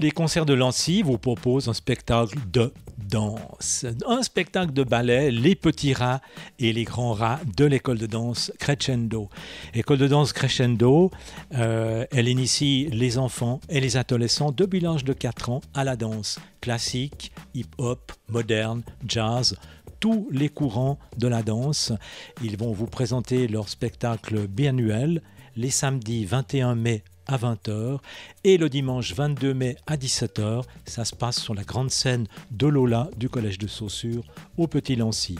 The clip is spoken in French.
Les concerts de Lancy vous proposent un spectacle de danse, un spectacle de ballet, Les petits rats et les grands rats de l'école de danse Crescendo. École de danse Crescendo, euh, elle initie les enfants et les adolescents depuis l'âge de 4 ans à la danse classique, hip-hop, moderne, jazz, tous les courants de la danse. Ils vont vous présenter leur spectacle biannuel les samedis 21 mai à 20h. Et le dimanche 22 mai à 17h, ça se passe sur la grande scène de Lola du Collège de Saussure au Petit Lancy.